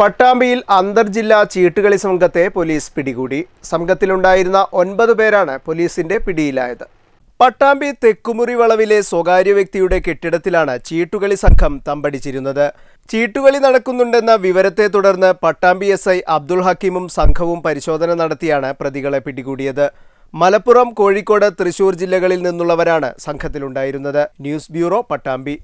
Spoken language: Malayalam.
പട്ടാമ്പിയിൽ അന്തർ ജില്ലാ ചീട്ടുകളി സംഘത്തെ പോലീസ് പിടികൂടി സംഘത്തിലുണ്ടായിരുന്ന ഒൻപത് പേരാണ് പോലീസിന്റെ പിടിയിലായത് പട്ടാമ്പി തെക്കുമുറി വളവിലെ സ്വകാര്യ വ്യക്തിയുടെ കെട്ടിടത്തിലാണ് ചീട്ടുകളി സംഘം തമ്പടിച്ചിരുന്നത് ചീട്ടുകളി നടക്കുന്നുണ്ടെന്ന വിവരത്തെ തുടർന്ന് പട്ടാമ്പി എസ് ഐ അബ്ദുൾ ഹക്കീമും സംഘവും പരിശോധന നടത്തിയാണ് പ്രതികളെ പിടികൂടിയത് മലപ്പുറം കോഴിക്കോട് തൃശൂർ ജില്ലകളിൽ നിന്നുള്ളവരാണ് സംഘത്തിലുണ്ടായിരുന്നത് ന്യൂസ് ബ്യൂറോ പട്ടാമ്പി